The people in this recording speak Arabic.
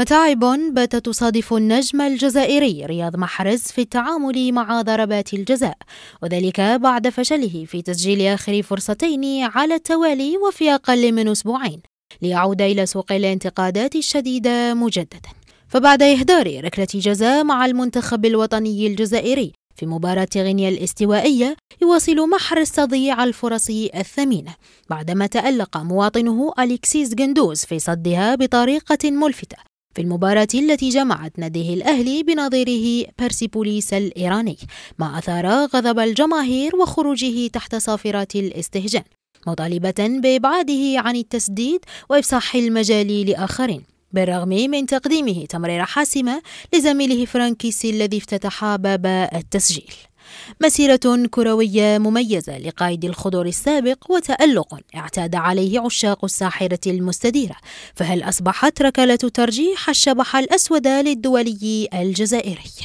متاعب باتت تصادف النجم الجزائري رياض محرز في التعامل مع ضربات الجزاء وذلك بعد فشله في تسجيل آخر فرصتين على التوالي وفي أقل من أسبوعين ليعود إلى سوق الانتقادات الشديدة مجددا فبعد إهدار ركلة جزاء مع المنتخب الوطني الجزائري في مباراة غينيا الاستوائية يواصل محرز تضييع الفرص الثمينة بعدما تألق مواطنه أليكسيس جندوز في صدها بطريقة ملفتة في المباراة التي جمعت ناديه الأهلي بنظيره بيرسيبوليس الإيراني ما أثار غضب الجماهير وخروجه تحت صافرات الاستهجان مطالبة بإبعاده عن التسديد وإفساح المجال لآخرين بالرغم من تقديمه تمريرة حاسمة لزميله فرانكيسي الذي افتتح باب التسجيل مسيرة كروية مميزة لقائد الخضر السابق وتألق اعتاد عليه عشاق الساحرة المستديرة فهل أصبحت ركلة ترجيح الشبح الأسود للدولي الجزائري